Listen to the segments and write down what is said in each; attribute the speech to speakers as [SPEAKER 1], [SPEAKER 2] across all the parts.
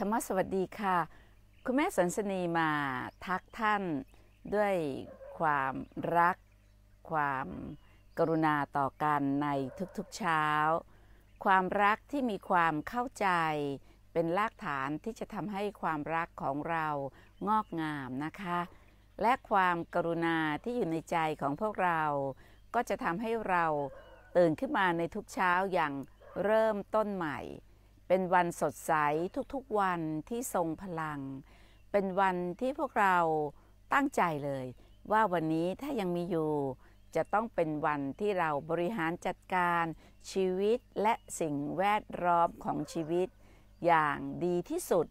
[SPEAKER 1] ธรรมสวัสดีค่ะ คุณแม่สันสนีมาทักท่านด้วยความรัก ความกรุณาต่อกันในทุกๆเช้า ความรักที่มีความเข้าใจ เป็นรากฐานที่จะทำให้ความรักของเรางอกงามนะคะ และความกรุณาที่อยู่ในใจของพวกเรา ก็จะทำให้เรา ตื่นขึ้นมาในทุกเช้าอย่างเริ่มต้นใหม่เป็นวันสดใสทุกๆ วันที่ทรงพลัง เป็นวันที่พวกเราตั้งใจเลย ว่าวันนี้ถ้ายังมีอยู่ จะต้องเป็นวันที่เราบริหารจัดการชีวิตและสิ่งแวดล้อมของชีวิต อย่างดีที่สุด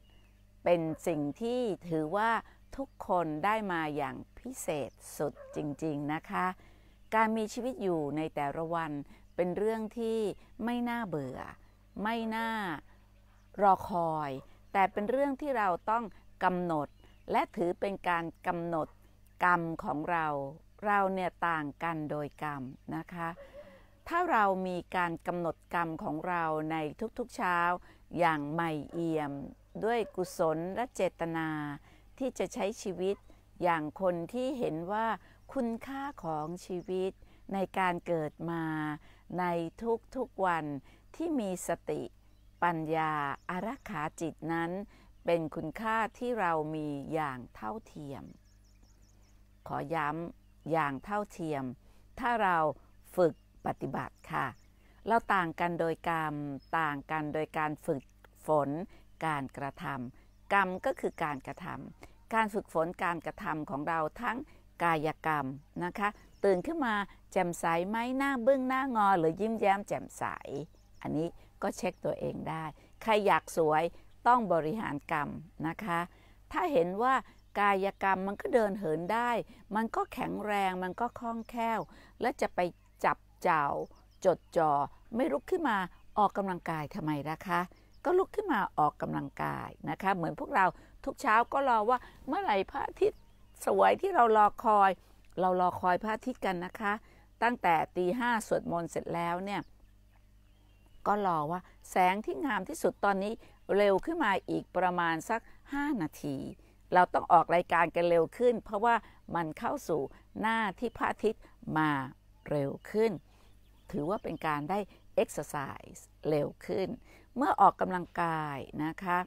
[SPEAKER 1] เป็นสิ่งที่ถือว่าทุกคนได้มาอย่างพิเศษสุดจริง ๆนะคะ การมีชีวิตอยู่ในแต่ละวันเป็นเรื่องที่ไม่น่าเบื่อไม่น่ารอคอย แต่เป็นเรื่องที่เราต้องกำหนด และถือเป็นการกำหนดกรรมของเราเราเนี่ยต่างกันโดยกรรมนะคะ ถ้าเรามีการกำหนดกรรมของเราในทุกๆเช้าอย่างใหม่เอี่ยม ด้วยกุศลและเจตนาที่จะใช้ชีวิตอย่างคนที่เห็นว่าคุณค่าของชีวิตในการเกิดมาในทุกๆวันที่มีสติปัญญาอารักขาจิตนั้น เป็นคุณค่าที่เรามีอย่างเท่าเทียม ขอย้ำอย่างเท่าเทียม ถ้าเราฝึกปฏิบัติค่ะ เราต่างกันโดยกรรม ต่างกันโดยการฝึกฝนการกระทำ กรรมก็คือการกระทำการฝึกฝนการกระทำของเราทั้งกายกรรมนะคะ ตื่นขึ้นมาแจ่มใสไหมหน้าเบื้องหน้างอหรือยิ้มแย้มแจ่มใสอันนี้ก็เช็คตัวเองได้ ใครอยากสวยต้องบริหารกรรมนะคะ ถ้าเห็นว่ากายกรรมมันก็เดินเหินได้ มันก็แข็งแรง มันก็คล่องแคล่ว และจะไปจับเจ้าจดจอ่อไม่ลุกขึ้นมาออกกำลังกายทำไมนะคะ ก็ลุกขึ้นมาออกกำลังกายนะคะ เหมือนพวกเราทุกเช้าก็รอว่าเมื่อไหร่พระอาทิตย์สวยที่เรารอคอย เรารอคอยพระอาทิตย์กันนะคะ ตั้งแต่ตีห้าสวดมนต์เสร็จแล้วเนี่ยก็รอว่าแสงที่งามที่สุดตอนนี้เร็วขึ้นมาอีกประมาณสัก 5 นาที เราต้องออกรายการกันเร็วขึ้น เพราะว่ามันเข้าสู่หน้าที่พระอาทิตย์มาเร็วขึ้น ถือว่าเป็นการได้เอ็กซ์ไซส์เร็วขึ้น เมื่อออกกำลังกายนะคะ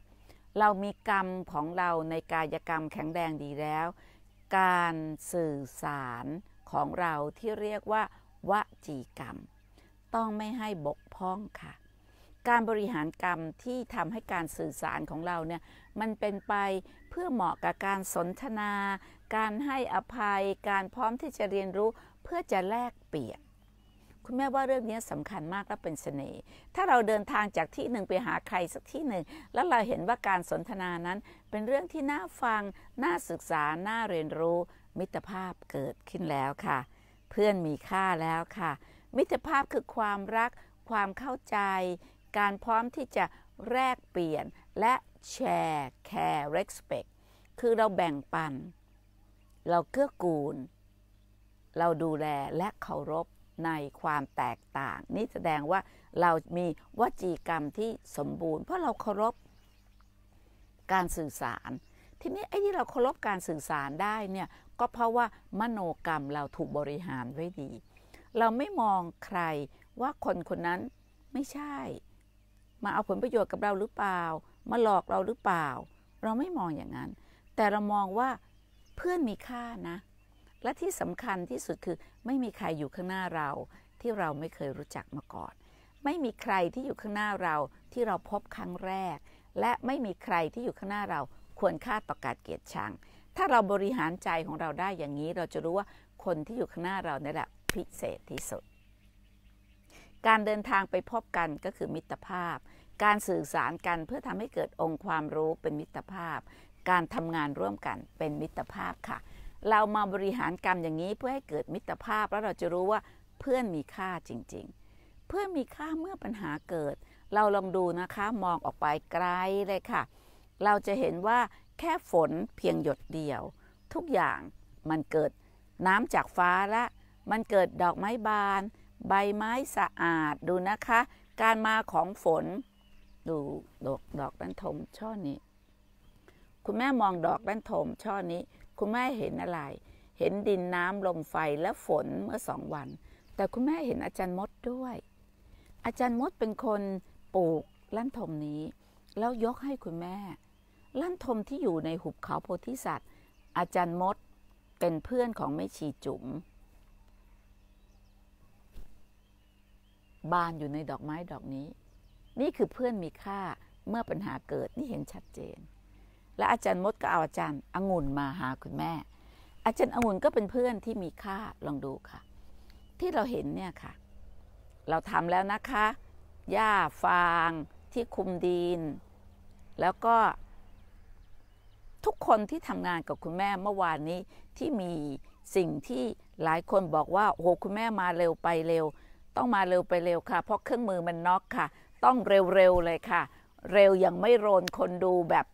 [SPEAKER 1] เรามีกรรมของเราในกายกรรมแข็งแรงดีแล้ว การสื่อสารของเราที่เรียกว่า วจีกรรมต้องไม่ให้บกพร่องค่ะ การบริหารกรรมที่ทำให้การสื่อสารของเราเนี่ยมันเป็นไปเพื่อเหมาะกับการสนทนา การให้อภัย การพร้อมที่จะเรียนรู้เพื่อจะแลกเปลี่ยน คุณแม่ว่าเรื่องนี้สำคัญมากและเป็นเสน่ห์ถ้าเราเดินทางจากที่หนึ่งไปหาใครสักที่หนึ่ง แล้วเราเห็นว่าการสนทนานั้น เป็นเรื่องที่น่าฟัง น่าศึกษา น่าเรียนรู้ มิตรภาพเกิดขึ้นแล้วค่ะ เพื่อนมีค่าแล้วค่ะมิตรภาพคือความรักความเข้าใจการพร้อมที่จะแลกเปลี่ยนและแชร์แคร์ respect คือเราแบ่งปัน เราเกื้อกูล เราดูแลและเคารพในความแตกต่าง นี่แสดงว่าเรามีวจีกรรมที่สมบูรณ์ เพราะเราเคารพ การสื่อสาร ทีนี้ไอ้ที่เราเคารพการสื่อสารได้เนี่ย ก็เพราะว่ามโนกรรมเราถูกบริหารไว้ดีเราไม่มองใครว่าคนคนนั้นไม่ใช่ มาเอาผลประโยชน์กับเราหรือเปล่า มาหลอกเราหรือเปล่า เราไม่มองอย่างนั้น แต่เรามองว่าเพื่อนมีค่านะ และที่สำคัญที่สุดคือไม่มีใครอยู่ข้างหน้าเรา ที่เราไม่เคยรู้จักมาก่อน ไม่มีใครที่อยู่ข้างหน้าเราที่เราพบครั้งแรก และไม่มีใครที่อยู่ข้างหน้าเรา ควรค่าต่อการเกียรติชัง ถ้าเราบริหารใจของเราได้อย่างนี้เราจะรู้ว่าคนที่อยู่ข้างหน้าเราเนี่ยแหละพิเศษที่สุด การเดินทางไปพบกันก็คือมิตรภาพ การสื่อสารกันเพื่อทำให้เกิดองค์ความรู้เป็นมิตรภาพ การทำงานร่วมกันเป็นมิตรภาพค่ะ เรามาบริหารกรรมอย่างนี้เพื่อให้เกิดมิตรภาพแล้วเราจะรู้ว่าเพื่อนมีค่าจริงๆ เพื่อนมีค่าเมื่อปัญหาเกิด เราลองดูนะคะมองออกไปไกลเลยค่ะ เราจะเห็นว่าแค่ฝนเพียงหยดเดียว ทุกอย่างมันเกิดน้ำจากฟ้าและมันเกิดดอกไม้บาน ใบไม้สะอาด ดูนะคะ การมาของฝน ดู ดอกดอกด้านทมช่อนี้ คุณแม่มองดอกด้านทมช่อนี้ คุณแม่เห็นอะไร เห็นดินน้ำลมไฟและฝนเมื่อสองวัน แต่คุณแม่เห็นอาจารย์มดด้วย อาจารย์มดเป็นคนปลูกลั่นทมนี้ แล้วยกให้คุณแม่ลั่นทมที่อยู่ในหุบเขาโพธิสัตว์ อาจารย์มดเป็นเพื่อนของแม่ชีจุ๋มบานอยู่ในดอกไม้ดอกนี้ นี่คือเพื่อนมีค่าเมื่อปัญหาเกิดนี่เห็นชัดเจน และอาจารย์มดก็เอาอาจารย์องุ่นมาหาคุณแม่ อาจารย์องุ่นก็เป็นเพื่อนที่มีค่าลองดูค่ะ ที่เราเห็นเนี่ยค่ะ เราทำแล้วนะคะหญ้าฟางที่คุมดิน แล้วก็ทุกคนที่ทำงานกับคุณแม่เมื่อวานนี้ที่มีสิ่งที่หลายคนบอกว่า โอ้คุณแม่มาเร็วไปเร็วต้องมาเร็วไปเร็วค่ะ เพราะเครื่องมือมันน็อกค่ะ ต้องเร็วๆเลยค่ะ เร็วยังไม่โรนคนดูแบบ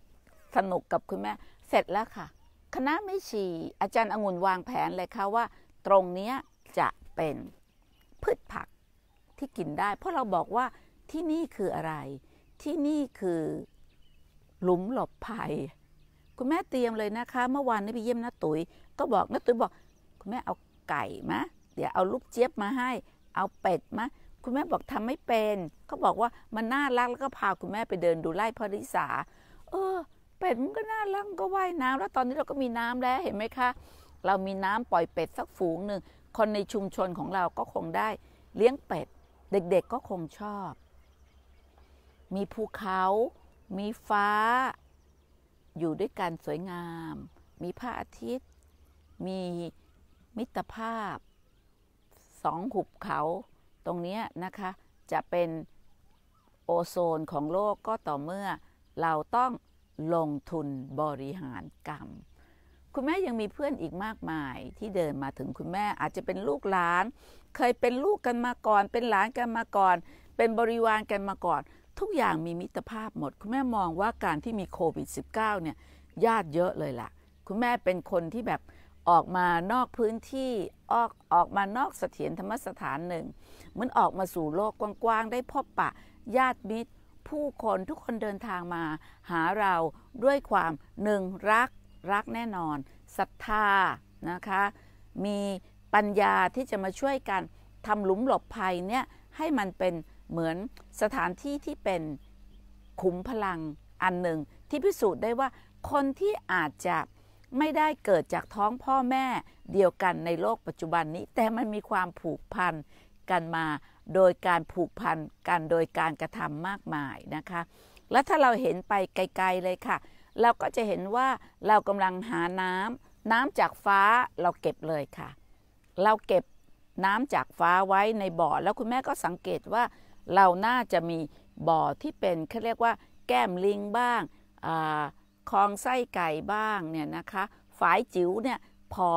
[SPEAKER 1] สนุกกับคุณแม่ เสร็จแล้วค่ะ คณะไม่ฉี่ อาจารย์องุ่นวางแผนเลยค่ะว่า ตรงนี้จะเป็นพืชผักที่กินได้ เพราะเราบอกว่าที่นี่คืออะไร ที่นี่คือหลุมหลบภัย คุณแม่เตรียมเลยนะคะเมื่อวานนี้ไปเยี่ยมน้าตุย๋ย ก็บอกน้าตุ๋ยบอกคุณแม่เอาไก่มะเดี๋ยวเอาลูกเจี๊ยบมาให้เอาเป็ดมะ คุณแม่บอกทำไม่เป็นเขาบอกว่ามันน่ารักแล้วก็พาคุณแม่ไปเดินดูไร่พริษาเออ เป็ดมันก็น่ารักก็ว่ายน้ำ แล้วตอนนี้เราก็มีน้ำแล้วเห็นไหมคะ เรามีน้ำปล่อยเป็ดสักฝูงหนึ่งคนในชุมชนของเราก็คงได้เลี้ยงเป็ดเด็ก ๆก็คงชอบ มีภูเขา มีฟ้า อยู่ด้วยกันสวยงาม มีพระอาทิตย์ มีมิตรภาพสองหุบเขาตรงนี้นะคะจะเป็นโอโซนของโลกก็ต่อเมื่อเราต้องลงทุนบริหารกรรม คุณแม่ยังมีเพื่อนอีกมากมายที่เดินมาถึงคุณแม่อาจจะเป็นลูกหลาน เคยเป็นลูกกันมาก่อน เป็นหลานกันมาก่อน เป็นบริวารกันมาก่อน ทุกอย่างมีมิตรภาพหมดคุณแม่มองว่าการที่มีโควิด -19 เนี่ยญาติเยอะเลยล่ะ คุณแม่เป็นคนที่แบบออกมานอกพื้นที่ออกออกมานอกเสถียรธรรมสถานหนึ่งมันออกมาสู่โลกกว้างๆได้พบปะญาติมิตรผู้คนทุกคนเดินทางมา หาเราด้วยความหนึ่งรักรักแน่นอนศรัทธานะคะ มีปัญญาที่จะมาช่วยกันทำหลุมหลบภัยเนี่ยให้มันเป็นเหมือนสถานที่ที่เป็นขุมพลังอันหนึ่ง ที่พิสูจน์ได้ว่าคนที่อาจจะไม่ได้เกิดจากท้องพ่อแม่เดียวกันในโลกปัจจุบันนี้แต่มันมีความผูกพันกันมา โดยการผูกพันกัน โดยการกระทำมากมายนะคะ และถ้าเราเห็นไปไกลๆเลยค่ะ เราก็จะเห็นว่าเรากำลังหาน้ำน้ำจากฟ้าเราเก็บเลยค่ะ เราเก็บน้ำจากฟ้าไว้ในบ่อแล้วคุณแม่ก็สังเกตว่า เราน่าจะมีบ่อที่เป็นเขาเรียกว่า แก้มลิงบ้างอ่าคลองไส้ไก่บ้างเนี่ยนะคะ ฝายจิ๋วเนี่ย พอ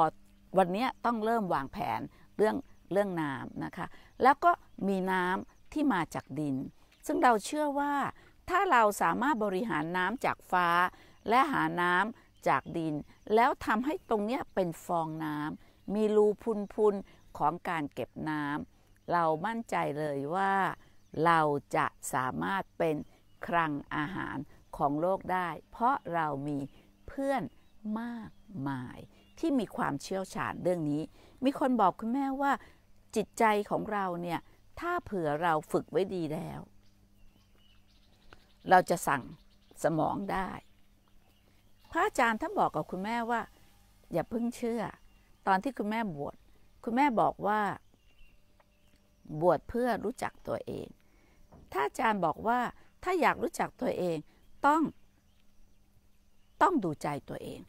[SPEAKER 1] วันนี้ต้องเริ่มวางแผนเรื่องเรื่องน้ำนะคะ แล้วก็มีน้ำที่มาจากดิน ซึ่งเราเชื่อว่าถ้าเราสามารถบริหารน้ำจากฟ้าและหาน้ำจากดิน แล้วทำให้ตรงนี้เป็นฟองน้ำมีรูพุนพุนของการเก็บน้ำเรามั่นใจเลยว่าเราจะสามารถเป็นคลังอาหารของโลกได้ เพราะเรามีเพื่อนมากมายที่มีความเชี่ยวชาญเรื่องนี้ มีคนบอกคุณแม่ว่าจิตใจของเราเนี่ยถ้าเผื่อเราฝึกไว้ดีแล้ว เราจะสั่งสมองได้พระอาจารย์ท่านบอกกับคุณแม่ว่า อย่าเพิ่งเชื่อ ตอนที่คุณแม่บวชคุณแม่บอกว่า บวชเพื่อรู้จักตัวเองถ้าอาจารย์บอกว่าถ้าอยากรู้จักตัวเองต้องต้องดูใจตัวเอง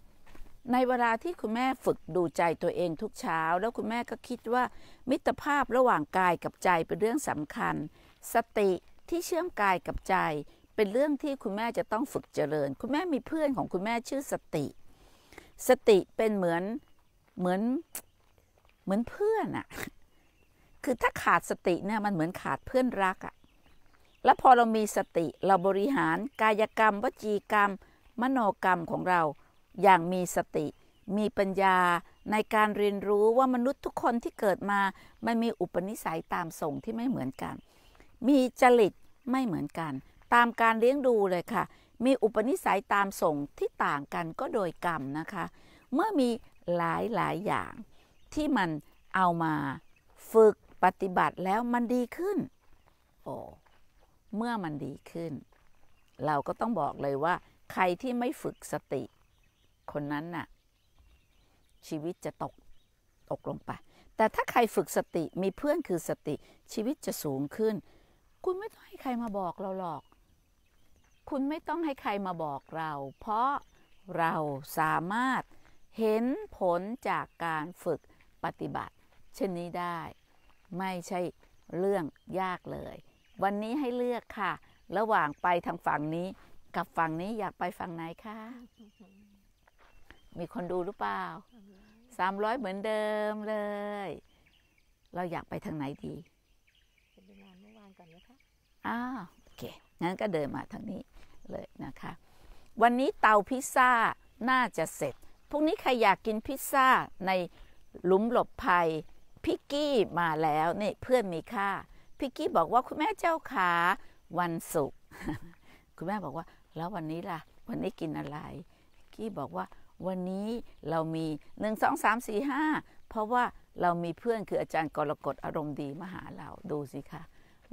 [SPEAKER 1] ในเวลาที่คุณแม่ฝึกดูใจตัวเองทุกเช้า แล้วคุณแม่ก็คิดว่ามิตรภาพระหว่างกายกับใจเป็นเรื่องสำคัญ สติที่เชื่อมกายกับใจเป็นเรื่องที่คุณแม่จะต้องฝึกเจริญ คุณแม่มีเพื่อนของคุณแม่ชื่อสติ สติเป็นเหมือนเหมือนเหมือนเพื่อนอะคือถ้าขาดสติเนี่ยมันเหมือนขาดเพื่อนรักอะและพอเรามีสติเราบริหาร กายกรรมวจีกรรม มโนกรรมของเราอย่างมีสติ มีปัญญาในการเรียนรู้ว่ามนุษย์ทุกคนที่เกิดมา มันมีอุปนิสัยตามส่งที่ไม่เหมือนกัน มีจริตไม่เหมือนกัน ตามการเลี้ยงดูเลยค่ะ มีอุปนิสัยตามส่งที่ต่างกันก็โดยกรรมนะคะ เมื่อมีหลายหลายอย่างที่มันเอามาฝึกปฏิบัติแล้วมันดีขึ้นโอ้เมื่อมันดีขึ้น เราก็ต้องบอกเลยว่า ใครที่ไม่ฝึกสติ คนนั้นน่ะชีวิตจะตกตกลงไป แต่ถ้าใครฝึกสติมีเพื่อนคือสติชีวิตจะสูงขึ้น คุณไม่ต้องให้ใครมาบอกเราหรอก คุณไม่ต้องให้ใครมาบอกเรา เพราะเราสามารถเห็นผลจากการฝึกปฏิบัติ เช่นนี้ได้ ไม่ใช่เรื่องยากเลยวันนี้ให้เลือกค่ะ ระหว่างไปทางฝั่งนี้ กับฝั่งนี้อยากไปฝั่งไหนคะมีคนดูหรือเปล่าสามร้อยเหมือนเดิมเลย เราอยากไปทางไหนดีเป็นงานเมื่อวานก่อนนะคะอ้าวโอเค งั้นก็เดินมาทางนี้เลยนะคะ วันนี้เตาพิซซ่าน่าจะเสร็จพรุ่งนี้ใครอยากกินพิซซ่าในหลุมหลบภัยพิกกี้มาแล้วนี่ เพื่อนมีค่าพิกกี้บอกว่าคุณแม่เจ้าขาวันศุกร์คุณแม่บอกว่าแล้ววันนี้ล่ะวันนี้กินอะไรพิกกี้บอกว่าวันนี้เรามีหนึ่งสองสามสี่ห้าเพราะว่าเรามีเพื่อนคืออาจารย์กรกฎอารมณ์ดีมาหาเราดูสิคะ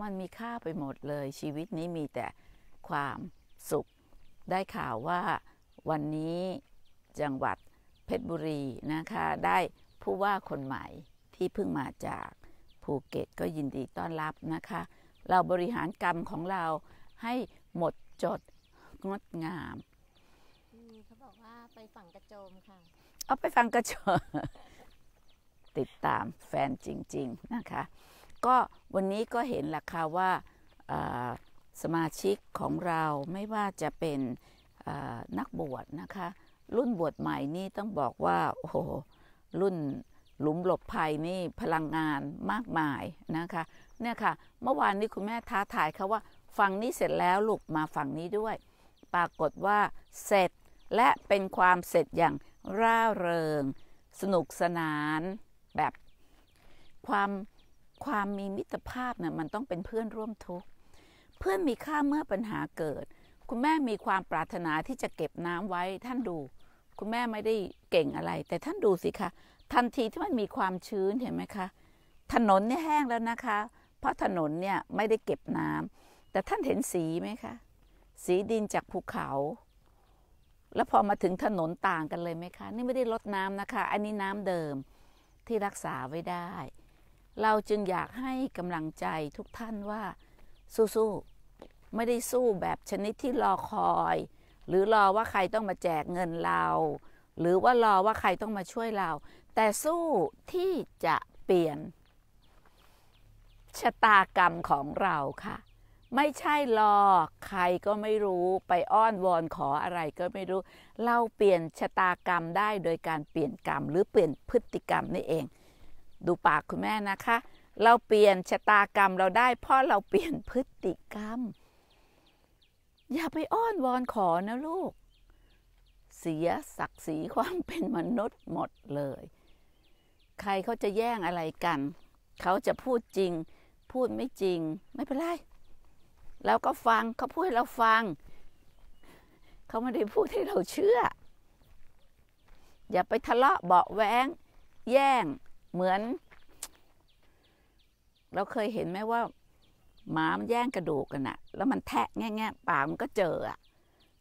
[SPEAKER 1] มันมีค่าไปหมดเลย ชีวิตนี้มีแต่ความสุข ได้ข่าวว่าวันนี้จังหวัดเพชรบุรีนะคะ ได้ผู้ว่าคนใหม่ที่เพิ่งมาจากภูเก็ตก็ยินดีต้อนรับนะคะ เราบริหารกรรมของเราให้หมดจดงดงามเขาบอกว่าไปฝั่งกระโจมค่ะเอาไปฟังกระโจมติดตามแฟนจริงๆนะคะ ก็วันนี้ก็เห็นล่ะค่ะว่าสมาชิกของเราไม่ว่าจะเป็นนักบวชนะคะ รุ่นบวชใหม่นี่ต้องบอกว่า โอ้โห รุ่นหลุมหลบภัยนี่พลังงานมากมายนะคะ เนี่ยค่ะ เมื่อวานนี้คุณแม่ท้าทายเขาว่าฝั่งนี้เสร็จแล้วลูกมาฝั่งนี้ด้วย ปรากฏว่าเสร็จและเป็นความเสร็จอย่างร่าเริง สนุกสนาน แบบความความมีมิตรภาพเนี่ยมันต้องเป็นเพื่อนร่วมทุกข์เพื่อนมีค่าเมื่อปัญหาเกิด คุณแม่มีความปรารถนาที่จะเก็บน้ำไว้ท่านดู คุณแม่ไม่ได้เก่งอะไร แต่ท่านดูสิคะทันทีที่มันมีความชื้นเห็นไหมคะ ถนนเนี่ยแห้งแล้วนะคะ เพราะถนนเนี่ยไม่ได้เก็บน้ำ แต่ท่านเห็นสีไหมคะ สีดินจากภูเขา แล้วพอมาถึงถนนต่างกันเลยไหมคะ นี่ไม่ได้ลดน้ำนะคะ อันนี้น้ำเดิมที่รักษาไว้ได้ เราจึงอยากให้กำลังใจทุกท่านว่า สู้ๆ ไม่ได้สู้แบบชนิดที่รอคอย หรือรอว่าใครต้องมาแจกเงินเรา หรือว่ารอว่าใครต้องมาช่วยเราแต่สู้ที่จะเปลี่ยนชะตากรรมของเราค่ะ ไม่ใช่รอใครก็ไม่รู้ไปอ้อนวอนขออะไรก็ไม่รู้ เราเปลี่ยนชะตากรรมได้โดยการเปลี่ยนกรรม หรือเปลี่ยนพฤติกรรมนี่เอง ดูปากคุณแม่นะคะ เราเปลี่ยนชะตากรรมเราได้เพราะเราเปลี่ยนพฤติกรรม อย่าไปอ้อนวอนขอนะลูก เสียศักดิ์ศรีความเป็นมนุษย์หมดเลยใครเขาจะแย่งอะไรกัน เขาจะพูดจริง พูดไม่จริง ไม่เป็นไร แล้วก็ฟังเขาพูดให้เราฟัง เขาไม่ได้พูด ให้ เราเชื่อ อย่าไปทะเลาะเบาแวง แย่ง เหมือน เราเคยเห็นไหมว่าหมา มันแย่งกระดูกกันอะแล้วมันแทะแง่แงปากมันก็เจออะ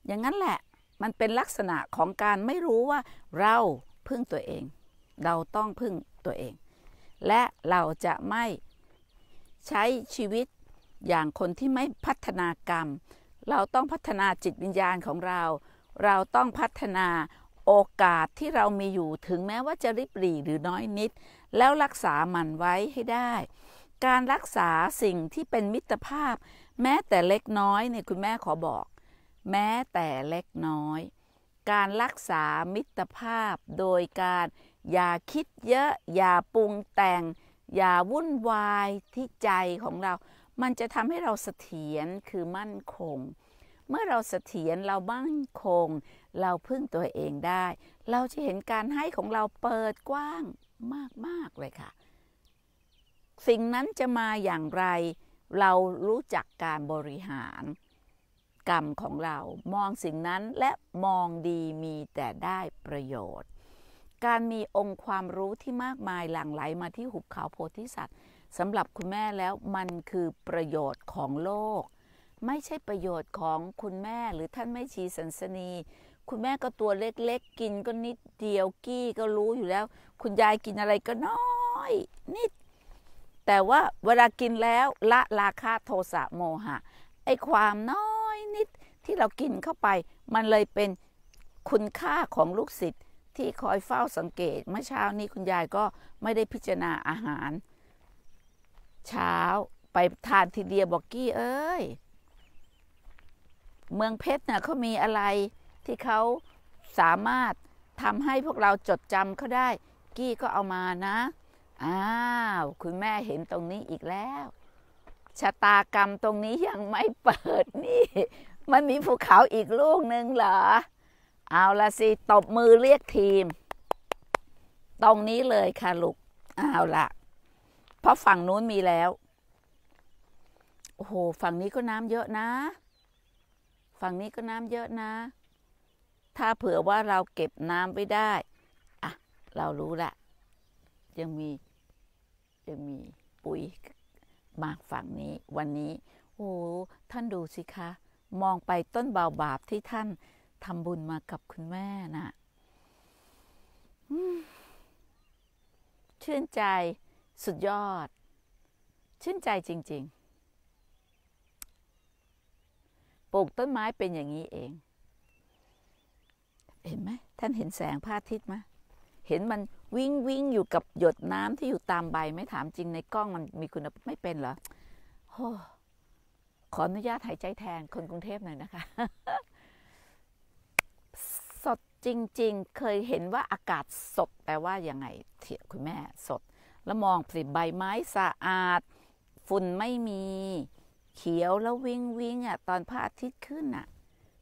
[SPEAKER 1] อย่างนั้นแหละ มันเป็นลักษณะของการไม่รู้ว่าเราพึ่งตัวเองเราต้องพึ่งตัวเอง และเราจะไม่ใช้ชีวิตอย่างคนที่ไม่พัฒนากรรม เราต้องพัฒนาจิตวิญญาณของเรา เราต้องพัฒนาโอกาสที่เรามีอยู่ถึงแม้ว่าจะริบหรี่หรือน้อยนิด แล้วรักษามันไว้ให้ได้ การรักษาสิ่งที่เป็นมิตรภาพ แม้แต่เล็กน้อยเนี่ยคุณแม่ขอบอก แม้แต่เล็กน้อย การรักษามิตรภาพโดยการอย่าคิดเยอะอย่าปรุงแต่ง อย่าวุ่นวายที่ใจของเรา มันจะทำให้เราเสถียรคือมั่นคงเมื่อเราเสถียรเรามั่นคง เราพึ่งตัวเองได้ เราจะเห็นการให้ของเราเปิดกว้างมากมากเลยค่ะ สิ่งนั้นจะมาอย่างไร เรารู้จักการบริหารกรรมของเรา มองสิ่งนั้นและมองดีมีแต่ได้ประโยชน์การมีองค์ความรู้ที่มากมาย หลั่งไหลมาที่ หุบเขาโพธิสัตว์สำหรับคุณแม่แล้วมันคือประโยชน์ของโลก ไม่ใช่ประโยชน์ของคุณแม่ หรือท่านแม่ชีสันสนี คุณแม่ก็ตัวเล็กๆกินก็นิดเดียวกี้ก็รู้อยู่แล้ว คุณยายกินอะไรก็น้อย นิด แต่ว่าเวลากินแล้วละราคาโทสะโมหะไอความน้อยนิดที่เรากินเข้าไป มันเลยเป็นคุณค่าของลูกศิษย์ที่คอยเฝ้าสังเกต เมื่อเช้านี้คุณยายก็ไม่ได้พิจารณาอาหาร เช้าไปทานทีเดียวบอกกี้เอ้ย เมืองเพชรเนี่ยเขามีอะไรที่เขาสามารถทำให้พวกเราจดจำเขาได้กี้ก็เอามานะ อ้าว คุณแม่เห็นตรงนี้อีกแล้ว ชะตากรรมตรงนี้ยังไม่เปิดนี่ มันมีภูเขาอีกลูกหนึ่งเหรอเอาละสิตบมือเรียกทีม ตรงนี้เลยค่ะลูกเอาละเพราะฝั่งนู้นมีแล้วโอ้โหฝั่งนี้ก็น้ำเยอะนะ ฝั่งนี้ก็น้ำเยอะนะ ถ้าเผื่อว่าเราเก็บน้ำไว้ได้อ่ะเรารู้ละยังมียังมีปุ๋ยมาฝั่งนี้วันนี้ โอ้ท่านดูสิคะ มองไปต้นเบาบาบที่ท่านทำบุญมากับคุณแม่นะ่ะชื่นใจสุดยอด ชื่นใจจริงๆ ปลูกต้นไม้เป็นอย่างนี้เอง เห็นไหม ท่านเห็นแสงพระอาทิตย์ไหมเห็นมันวิ่งวิ่งอยู่กับหยดน้ำที่อยู่ตามใบ ไม่ถามจริงในกล้องมันมีคุณไม่เป็นเหรอ ขออนุญาตหายใจแทนคนกรุงเทพหน่อยนะคะจริงๆ เคยเห็นว่าอากาศสด แปลว่ายังไง เถียคุณแม่สด แล้วมองผลิใบไม้สะอาด ฝุ่นไม่มี เขียวแล้ววิงวิงอ่ะตอนพระอาทิตย์ขึ้นอ่ะ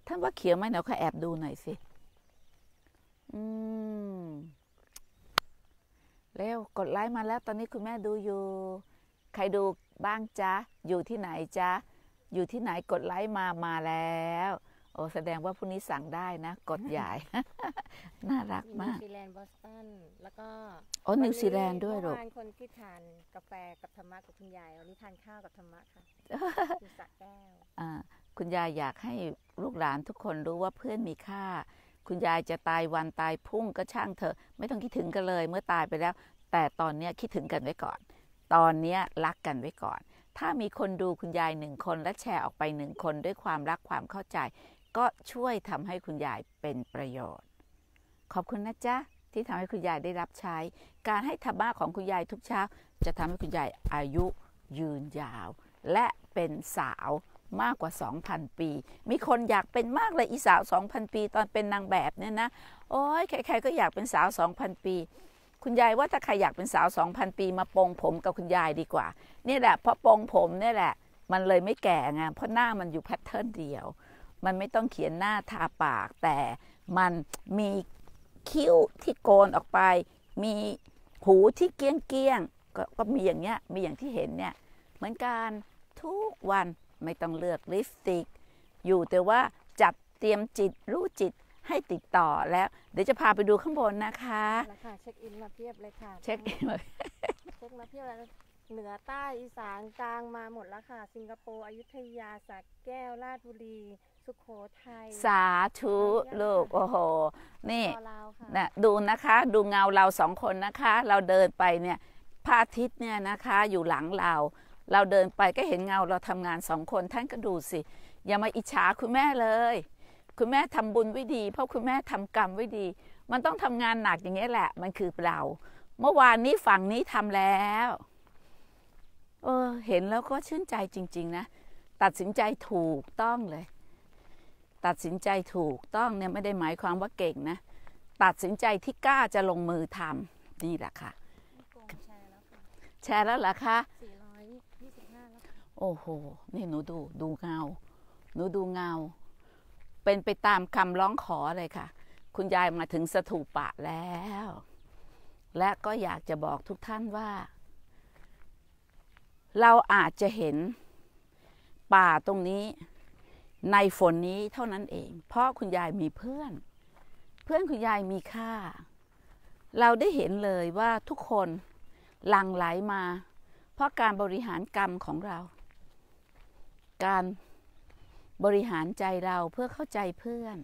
[SPEAKER 1] ท่านว่าเขียวไหมเนาะแอบดูหน่อยสิ อืม เร็ว กดไลค์มาแล้ว ตอนนี้คุณแม่ดูอยู่ ใครดูบ้างจ๊ะ อยู่ที่ไหนจ๊ะ อยู่ที่ไหนกดไลค์มา มาแล้วโอ้แสดงว่าผู้นี้สั่งได้นะ กดใหญ่ น่ารักมากนิวซีแลนด์บอสตันแล้วก็อ๋อนิวซีแลนด์ด้วยหรอกาคนที่ทานกาแฟกับธรรมะกับคุณยายวันนี้ทานข้าวกับธรรมะค่ะคุณสะแก้ว อ่าคุณยายอยากให้ลูกหลานทุกคนรู้ว่าเพื่อนมีค่า คุณยายจะตายวันตายพุ่งก็ช่างเถอะไม่ต้องคิดถึงกันเลย เมื่อตายไปแล้ว แต่ตอนนี้คิดถึงกันไว้ก่อน ตอนเนี้รักกันไว้ก่อน ถ้ามีคนดูคุณยายหนึ่งคน และแชร์ออกไปหนึ่งคนด้วยความรักความเข้าใจก็ช่วยทำให้คุณยายเป็นประโยชน์ ขอบคุณนะจ๊ะที่ทำให้คุณยายได้รับใช้ การให้ธรรมะของคุณยายทุกเช้าจะทำให้คุณยายอายุยืนยาว และเป็นสาวมากกว่า 2,000 ปี มีคนอยากเป็นมากเลยอีสาว2,000ปีตอนเป็นนางแบบเนี่ยนะ โอ้ยใครๆก็อยากเป็นสาว2,000ปี คุณยายว่าถ้าใครอยากเป็นสาว 2,000 ปีมาปองผมกับคุณยายดีกว่านี่แหละเพราะปองผมเนี่ยแหละ มันเลยไม่แก่ไงเพราะหน้ามันอยู่แพทเทิร์นเดียวมันไม่ต้องเขียนหน้าทาปากแต่มันมีคิ้วที่โกนออกไป มีหูที่เกี้ยงเกี้ยงกก็มีอย่างเนี้ยมีอย่างที่เห็นเนี่ยเหมือนกัน ทุกวันไม่ต้องเลือกลิปสติกอยู่แต่ว่าจัดเตรียมจิตรู้จิตให้ติดต่อแล้ว เดี๋ยวจะพาไปดูข้างบนนะคะแล้วค่ะเช็คอินมาเพียบเลยค่ะเช็คอินมาเช็คมาเพียบแล้วเหนือใต้อีสานกลาง มาหมดแล้วค่ะ สิงคโปร์อยุธยาสร์แก้วราชบุรี สุขโขทัย สาธุลูกโอ้โห นี่นะดูนะคะ ดูเงาเราสองคนนะคะ เราเดินไปเนี่ยพระอาทิตย์เนี่ยนะคะ อยู่หลังเรา เราเดินไปก็เห็นเงาเราทำงานสองคน ท่านก็ดูสิ อย่ามาอิจฉาคุณแม่เลย คุณแม่ทำบุญไว้ดี เพราะคุณแม่ทำกรรมไว้ดี มันต้องทำงานหนักอย่างนี้ยแหละ มันคือเรา เมื่อวานนี้ฝั่งนี้ทำแล้วเห็นแล้วก็ชื่นใจจริงๆนะ ตัดสินใจถูกต้องเลย ตัดสินใจถูกต้องเนี่ยไม่ได้หมายความว่าเก่งนะตัดสินใจที่กล้าจะลงมือทำนี่แหละค่ะ แชร์แล้วเหรอคะโอ้โหนี่หนูดู ดูเงาหนูดูเงาเป็นไปตามคำร้องขอเลยค่ะ คุณยายมาถึงสถูปะแล้ว และก็อยากจะบอกทุกท่านว่าเราอาจจะเห็นป่าตรงนี้ในฝนนี้เท่านั้นเอง เพราะคุณยายมีเพื่อน เพื่อนคุณยายมีค่า เราได้เห็นเลยว่าทุกคนหลั่งไหลมา เพราะการบริหารกรรมของเรา การบริหารใจเราเพื่อเข้าใจเพื่อน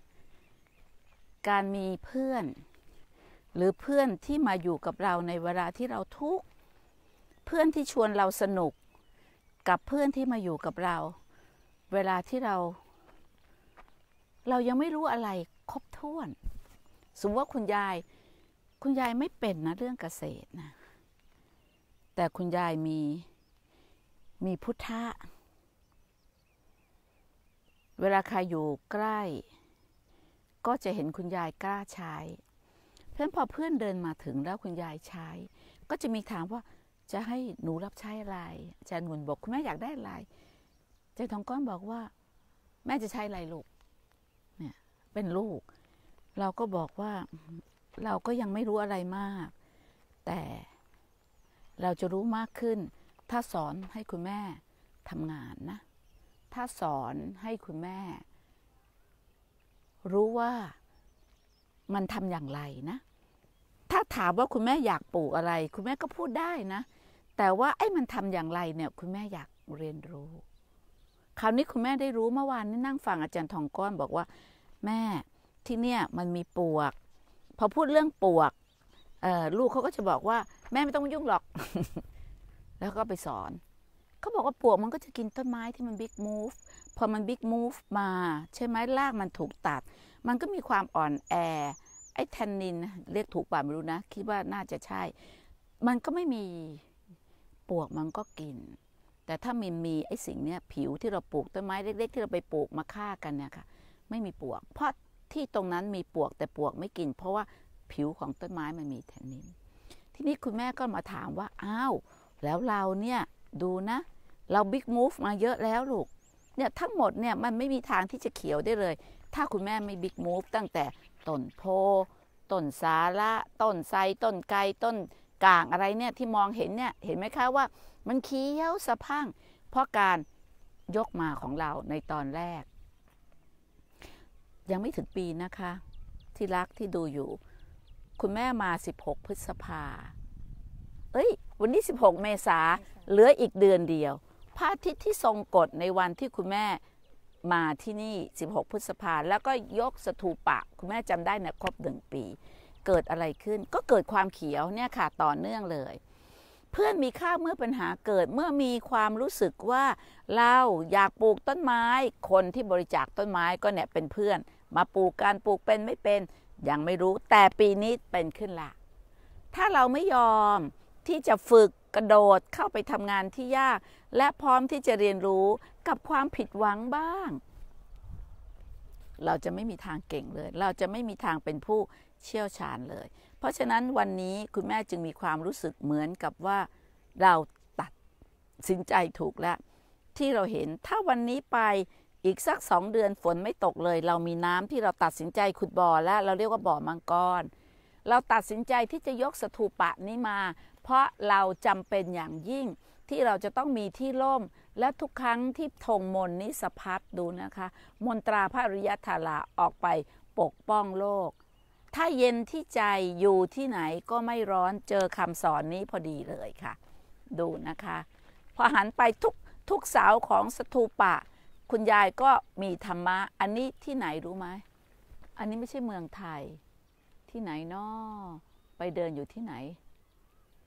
[SPEAKER 1] การมีเพื่อน หรือเพื่อนที่มาอยู่กับเราในเวลาที่เราทุกข์เพื่อนที่ชวนเราสนุกกับเพื่อนที่มาอยู่กับเรา เวลาที่เรา เรายังไม่รู้อะไรครบถ้วน สมมติว่าคุณยาย คุณยายไม่เป็นนะเรื่องเกษตรนะแต่คุณยายมีมีพุทธะ เวลาใครอยู่ใกล้ก็จะเห็นคุณยายกล้าใช้เพ่อนพอเพื่อนเดินมาถึงแล้วคุณยายใช้ ก็จะมีถามว่าจะให้หนูรับใช้อะไรอาจารย์หุนบอกคุณแม่อยากได้อะไรใจทองก้อนบอกว่า แม่จะใช้อะไรลูกเนี่ยเป็นลูก เราก็บอกว่าเราก็ยังไม่รู้อะไรมาก แต่เราจะรู้มากขึ้น ถ้าสอนให้คุณแม่ทำงานนะ ถ้าสอนให้คุณแม่ รู้ว่ามันทำอย่างไรนะ ถ้าถามว่าคุณแม่อยากปลูกอะไร คุณแม่ก็พูดได้นะแต่ว่าไอ้มันทำอย่างไรเนี่ยคุณแม่อยากเรียนรู้ คราวนี้คุณแม่ได้รู้เมื่อวานนี่นั่งฟังอาจารย์ทองก้อนบอกว่า แม่ที่เนี่ยมันมีปวก พอพูดเรื่องปวกลูกเขาก็จะบอกว่าแม่ไม่ต้องยุ่งหรอก แล้วก็ไปสอน เขาบอกว่าปวกมันก็จะกินต้นไม้ที่มันบิ๊กมูฟ พอมันบิ๊กมูฟมาใช่ไหมรากมันถูกตัด มันก็มีความอ่อนแอ ไอ้แทนนินเรียกถูกป่าไม่รู้นะ คิดว่าน่าจะใช่ มันก็ไม่มีปลวกมันก็กิน แต่ถ้ามีนมีไอ้สิ่งเนี้ยผิวที่เราปลูกต้นไม้เล็กๆที่เราไปปลูกมาฆ่ากันเนี่ยค่ะไม่มีปลวก เพราะที่ตรงนั้นมีปลวกแต่ปลวกไม่กิน เพราะว่าผิวของต้นไม้มันมีแทนนิน ทีนี้คุณแม่ก็มาถามว่าอ้าวแล้วเราเนี่ยดูนะเราบิ๊กมูฟมาเยอะแล้วลูกเนี่ยทั้งหมดเนี่ยมันไม่มีทางที่จะเขียวได้เลย ถ้าคุณแม่ไม่บิ๊กมูฟตั้งแต่ต้นโพต้นสาระต้นไทรต้นไกรต้นกางอะไรเนี่ยที่มองเห็นเนี่ยเห็นไหมคะว่า มันเคี้ยวสะพังเพราะการยกมาของเราในตอนแรก ยังไม่ถึงปีนะคะ ที่รักที่ดูอยู่คุณแม่มา 16 พฤษภาเอ้ยวันนี้ 16 เมษาเหลืออีกเดือนเดียวพระอาทิตย์ที่ทรงกฎในวันที่คุณแม่มาที่นี่ 16 พฤษภา แล้วก็ยกสถูปะคุณแม่จำได้นะครบหนึ่งปีเกิดอะไรขึ้นก็เกิดความเขียวเนี่ยค่ะต่อเนื่องเลย เพื่อนมีค่าเมื่อปัญหาเกิดเมื่อมีความรู้สึกว่า เราอยากปลูกต้นไม้ คนที่บริจาคต้นไม้ก็เนี่ยเป็นเพื่อนมาปลูกการปลูกเป็นไม่เป็นยังไม่รู้ แต่ปีนี้ เป็นขึ้นละถ้าเราไม่ยอมที่จะฝึกกระโดดเข้าไปทำงานที่ยาก และพร้อมที่จะเรียนรู้กับความผิดหวังบ้าง เราจะไม่มีทางเก่งเลย เราจะไม่มีทางเป็นผู้เชี่ยวชาญเลย เพราะฉะนั้นวันนี้คุณแม่จึงมีความรู้สึกเหมือนกับว่าเราตัดสินใจถูกแล้วที่เราเห็นถ้าวันนี้ไปอีกสักสองเดือนฝนไม่ตกเลย เรามีน้ำที่เราตัดสินใจขุดบ่อแล้วเราเรียกว่าบ่อมังกร เราตัดสินใจที่จะยกสถูปะนี้มา เพราะเราจำเป็นอย่างยิ่งที่เราจะต้องมีที่ร่มและทุกครั้งที่ธงมนนี้สะพัดดูนะคะ มนตราพระริยธาราออกไปปกป้องโลกถ้าเย็นที่ใจอยู่ที่ไหนก็ไม่ร้อนเจอคำสอนนี้พอดีเลยค่ะ ดูนะคะพอหันไปทุกทุกเสาของสถูปะ คุณยายก็มีธรรมะอันนี้ที่ไหนรู้ไหมอันนี้ไม่ใช่เมืองไทยที่ไหนนอไปเดินอยู่ที่ไหน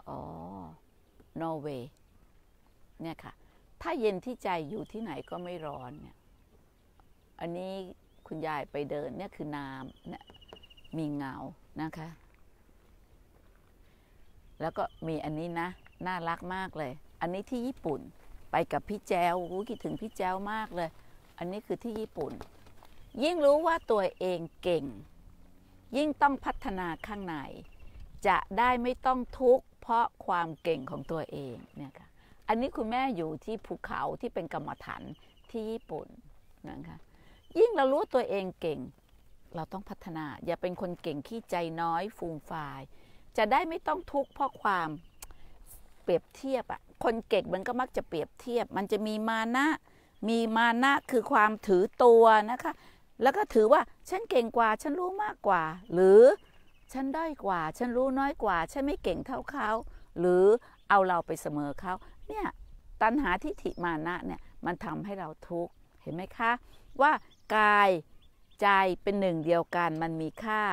[SPEAKER 1] อ๋อนอร์เวย์เนี่ยค่ะ ถ้าเย็นที่ใจอยู่ที่ไหนก็ไม่ร้อนเนี่ยอันนี้คุณยายไปเดินเนี่ยคือน้ำเนี่ยมีเงานะคะ แล้วก็มีอันนี้นะ น่ารักมากเลย อันนี้ที่ญี่ปุ่นไปกับพี่แจ้วคิดถึงพี่แจวมากเลย อันนี้คือที่ญี่ปุ่น ยิ่งรู้ว่าตัวเองเก่ง ยิ่งต้องพัฒนาข้างใน จะได้ไม่ต้องทุกข์เพราะความเก่งของตัวเองเนี่ยค่ะ อันนี้คุณแม่อยู่ที่ภูเขาที่เป็นกรรมฐานที่ญี่ปุ่นนะคะ ยิ่งเรารู้ตัวเองเก่งเราต้องพัฒนาอย่าเป็นคนเก่งขี้ใจน้อยฟูมฟายจะได้ไม่ต้องทุกข์เพราะความเปรียบเทียบอะคนเก่งมันก็มักจะเปรียบเทียบมันจะมีมานะ มีมานะคือความถือตัวนะคะแล้วก็ถือว่าฉันเก่งกว่าฉันรู้มากกว่า หรือฉันด้อยกว่าฉันรู้น้อยกว่าฉันไม่เก่งเท่าเขาหรือเอาเราไปเสมอเขาเนี่ยตัณหาทิฏฐิมานะเนี่ยมันทำให้เราทุกข์เห็นไหมคะ ว่ากายใจเป็นหนึ่งเดียวกันมันมีค่า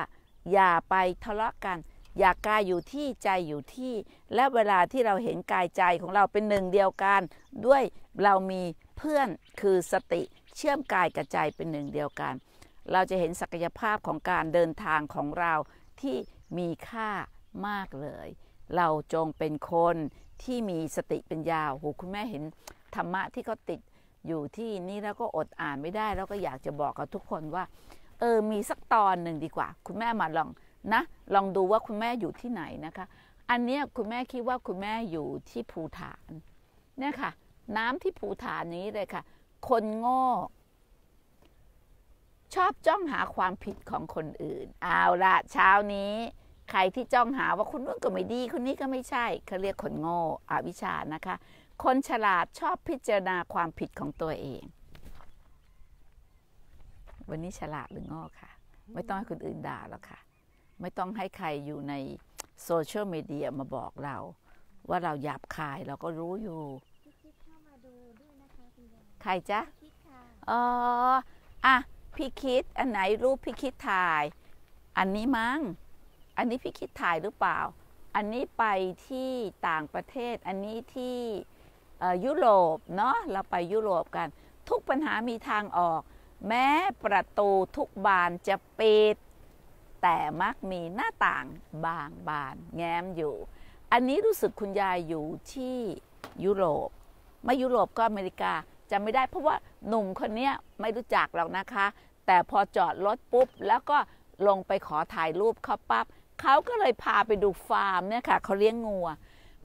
[SPEAKER 1] อย่าไปทะเลาะกัน อย่ากายอยู่ที่ใจอยู่ที่ และเวลาที่เราเห็นกายใจของเราเป็นหนึ่งเดียวกัน ด้วยเรามีเพื่อนคือสติเชื่อมกายกับใจเป็นหนึ่งเดียวกัน เราจะเห็นศักยภาพของการเดินทางของเราที่มีค่ามากเลย เราจงเป็นคนที่มีสติปัญญาโหคุณแม่เห็นธรรมะที่เขาติดอยู่ที่นี่แล้วก็อดอ่านไม่ได้แล้วก็อยากจะบอกกับทุกคนว่า เออมีสักตอนหนึ่งดีกว่า คุณแม่มาลองนะ ลองดูว่าคุณแม่อยู่ที่ไหนนะคะ อันนี้คุณแม่คิดว่าคุณแม่อยู่ที่ภูฐานเนี่ยค่ะ น้ำที่ภูฐานนี้เลยค่ะ คนโง่ชอบจ้องหาความผิดของคนอื่น เอาละเช้านี้ ใครที่จ้องหาว่าคนนู้นก็ไม่ดีคนนี้ก็ไม่ใช่เขาเรียกคนโง่อวิชานะคะคนฉลาดชอบพิจารณาความผิดของตัวเอง วันนี้ฉลาดหรือง้อค่ะ ไม่ต้องให้คนอื่นด่าแล้วค่ะ ไม่ต้องให้ใครอยู่ในโซเชียลมีเดียมาบอกเรา ว่าเราหยาบคายเราก็รู้อยู่ ใครจ๊ะอ๋ออะพี่คิด อันไหนรูปพี่คิดถ่าย อันนี้มั้ง อันนี้พี่คิดถ่ายหรือเปล่า อันนี้ไปที่ต่างประเทศ อันนี้ที่ยุโรปเนาะเราไปยุโรปกัน ทุกปัญหามีทางออก แม้ประตูทุกบานจะปิดแต่มักมีหน้าต่างบางบานแง้มอยู่ อันนี้รู้สึกคุณยายอยู่ที่ยุโรปไม่ยุโรปก็อเมริกาจะไม่ได้เพราะว่าหนุ่มคนนี้ไม่รู้จักหรอกนะคะ แต่พอจอดรถปุ๊บแล้วก็ลงไปขอถ่ายรูปเขาปับ๊บเขาก็เลยพาไปดูฟาร์มเนี่ยค่ะเขาเลี้ยงงู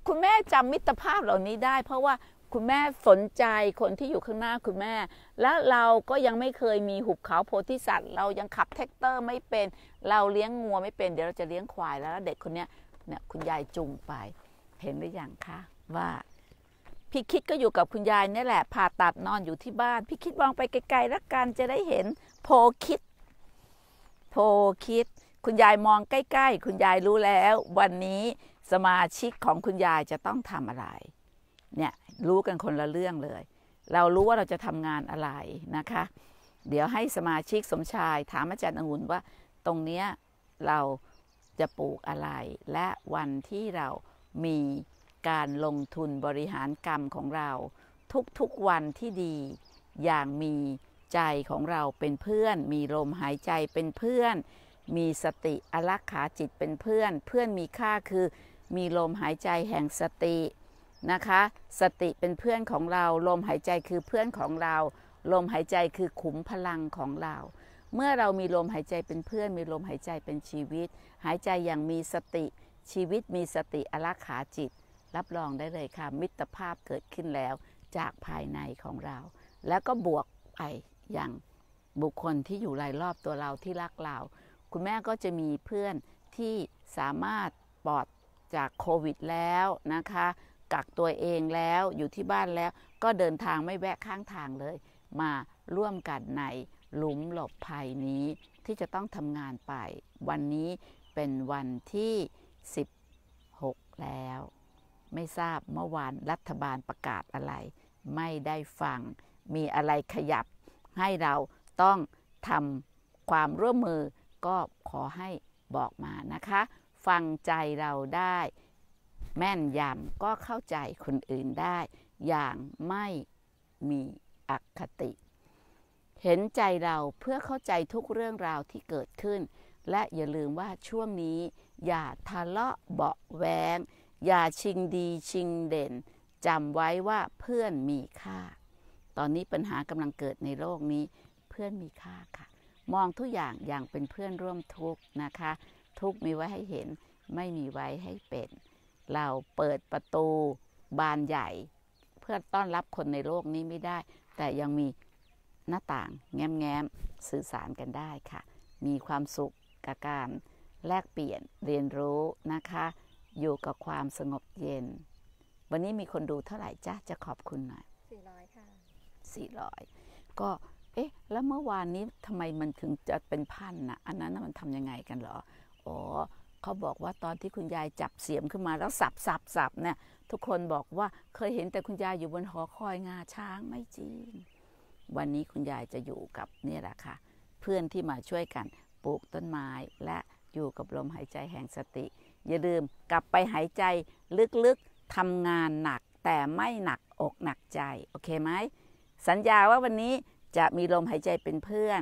[SPEAKER 1] คุณแม่จำมิตรภาพเหล่านี้ได้ เพราะว่าคุณแม่สนใจคนที่อยู่ข้างหน้าคุณแม่แล้วเราก็ยังไม่เคยมีหุบเขาโพธิสัตว์ เรายังขับแท็กเตอร์ไม่เป็นเราเลี้ยงงัวไม่เป็น เดี๋ยวเราจะเลี้ยงควายแล้วเด็กคนนี้เนี่ยคุณยายจุงไปเห็นหรือยังคะว่า พี่คิดก็อยู่กับคุณยายนี่แหละผ่าตัดนอนอยู่ที่บ้านพี่คิดมองไปไกลๆแล้วกันจะได้เห็นโพคิดโพคิด คุณยายมองใกล้ ๆ คุณยายรู้แล้ววันนี้สมาชิกของคุณยายจะต้องทำอะไร เนี่ยรู้กันคนละเรื่องเลย เรารู้ว่าเราจะทำงานอะไรนะคะ เดี๋ยวให้สมาชิกสมชายถามอาจารย์องุ่นว่าตรงเนี้ยเราจะปลูกอะไร และวันที่เรามีการลงทุนบริหารกรรมของเรา ทุกๆวันที่ดี อย่างมีใจของเราเป็นเพื่อน มีลมหายใจเป็นเพื่อน มีสติอลักขาจิตเป็นเพื่อน เพื่อนมีค่าคือมีลมหายใจแห่งสติ นะคะ สติเป็นเพื่อนของเรา ลมหายใจคือเพื่อนของเรา ลมหายใจคือขุมพลังของเรา เมื่อเรามีลมหายใจเป็นเพื่อน มีลมหายใจเป็นชีวิต หายใจอย่างมีสติ ชีวิตมีสติอลักขาจิต รับรองได้เลยค่ะ มิตรภาพเกิดขึ้นแล้ว จากภายในของเรา แล้วก็บวกไปอย่างบุคคลที่อยู่รายรอบตัวเราที่รักเรา คุณแม่ก็จะมีเพื่อนที่สามารถปลอดจากโควิดแล้วนะคะ กักตัวเองแล้วอยู่ที่บ้านแล้วก็เดินทางไม่แวะข้างทางเลย มาร่วมกันในหลุมหลบภัยนี้ที่จะต้องทำงานไปวันนี้เป็นวันที่ 16 แล้ว ไม่ทราบเมื่อวานรัฐบาลประกาศอะไรไม่ได้ฟัง มีอะไรขยับให้เราต้องทำความร่วมมือก็ขอให้บอกมานะคะฟังใจเราได้ แม่นยำก็เข้าใจคนอื่นได้ อย่างไม่มีอคติ เห็นใจเราเพื่อเข้าใจทุกเรื่องราวที่เกิดขึ้น และอย่าลืมว่าช่วงนี้ อย่าทะเลาะเบาแวงอย่าชิงดีชิงเด่นจำไว้ว่าเพื่อนมีค่า ตอนนี้ปัญหากำลังเกิดในโลกนี้เพื่อนมีค่าค่ะ มองทุกอย่างอย่างเป็นเพื่อนร่วมทุกข์นะคะทุกมีไว้ให้เห็นไม่มีไว้ให้เป็น เราเปิดประตูบานใหญ่ เพื่อต้อนรับคนในโลกนี้ไม่ได้ แต่ยังมีหน้าต่าง แง้มแง้มสื่อสารกันได้ค่ะ มีความสุขกับการแลกเปลี่ยนเรียนรู้นะคะ อยู่กับความสงบเย็น วันนี้มีคนดูเท่าไหร่จ้าจะขอบคุณหน่อย400 ค่ะ400ก็เอ๊ะแล้วเมื่อวานนี้ทำไมมันถึงจะเป็นพันนะอันนั้นมันทำยังไงกันเหรออ๋อเขาบอกว่าตอนที่คุณยายจับเสียมขึ้นมาแล้วสับสับสับเนี่ย ทุกคนบอกว่าเคยเห็นแต่คุณยายอยู่บนหอคอยงาช้างไม่จริง วันนี้คุณยายจะอยู่กับนี่แหละค่ะ เพื่อนที่มาช่วยกันปลูกต้นไม้และอยู่กับลมหายใจแห่งสติ อย่าลืมกลับไปหายใจลึก ๆทำงานหนัก แต่ไม่หนักอกหนักใจ โอเคไหม สัญญาว่าวันนี้จะมีลมหายใจเป็นเพื่อน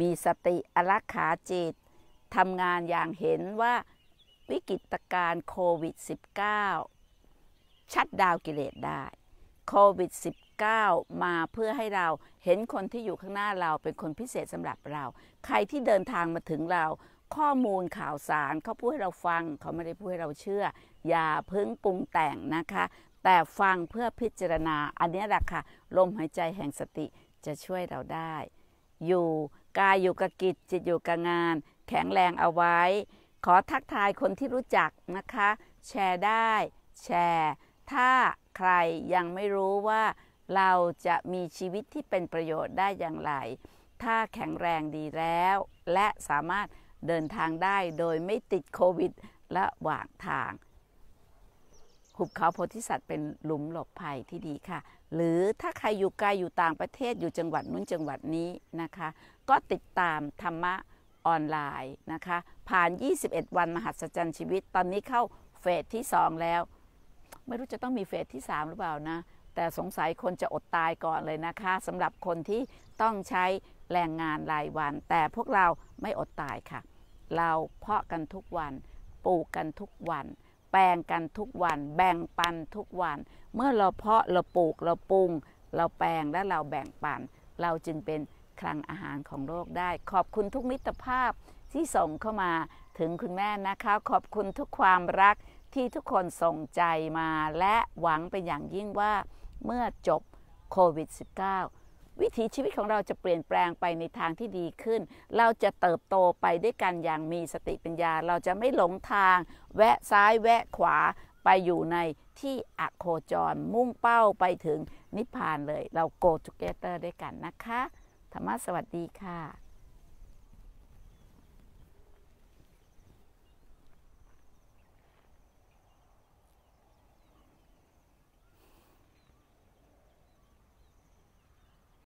[SPEAKER 1] มีสติ อลักขาจิตทำงานอย่างเห็นว่าวิกฤตการโควิด -19 ชัดดาวกิเลสได้โควิด -19 มาเพื่อให้เราเห็นคนที่อยู่ข้างหน้าเราเป็นคนพิเศษสำหรับเรา ใครที่เดินทางมาถึงเรา ข้อมูลข่าวสาร เขาพูดให้เราฟังเขาไม่ได้พูดให้เราเชื่อ อย่าพึ่งปรุงแต่งนะคะ แต่ฟังเพื่อพิจารณา อันนี้แหละค่ะ ลมหายใจแห่งสติจะช่วยเราได้ อยู่กายอยู่กับกิจจิตอยู่กับงานแข็งแรงเอาไว้ ขอทักทายคนที่รู้จักนะคะ แชร์ได้ แชร์ ถ้าใครยังไม่รู้ว่าเราจะมีชีวิตที่เป็นประโยชน์ได้อย่างไร ถ้าแข็งแรงดีแล้ว และสามารถเดินทางได้โดยไม่ติดโควิดระหว่างทางหุบเขาโพธิสัตว์เป็นหลุมหลบภัยที่ดีค่ะ หรือถ้าใครอยู่ไกลอยู่ต่างประเทศอยู่จังหวัดนู้นจังหวัดนี้นะคะ ก็ติดตามธรรมะออนไลน์นะคะผ่าน 21 วันมหัศจรรย์ชีวิต ตอนนี้เข้าเฟสที่ 2 แล้ว ไม่รู้จะต้องมีเฟสที่ 3 หรือเปล่านะแต่สงสัยคนจะอดตายก่อนเลยนะคะสำหรับคนที่ต้องใช้แรงงานรายวัน แต่พวกเราไม่อดตายค่ะ เราเพาะกันทุกวันปลูกกันทุกวัน แปลงกันทุกวัน แบ่งปันทุกวัน เมื่อเราเพาะเราปลูกเราปรุง เราแปลงและเราแบ่งปันเราจึงเป็นคลังอาหารของโลกได้ ขอบคุณทุกมิตรภาพที่ส่งเข้ามาถึงคุณแม่นะคะ ขอบคุณทุกความรักที่ทุกคนส่งใจมา และหวังเป็นอย่างยิ่งว่าเมื่อจบโควิด -19 วิถีชีวิตของเราจะเปลี่ยนแปลงไปในทางที่ดีขึ้น เราจะเติบโตไปด้วยกันอย่างมีสติปัญญา เราจะไม่หลง ทาง แวะซ้ายแวะขวาไปอยู่ในที่อโคจร มุ่งเป้าไปถึงนิพพานเลย เราโก t ูเกเตอร์ด้วยกันนะคะธรรมะสวัสดีค่ะ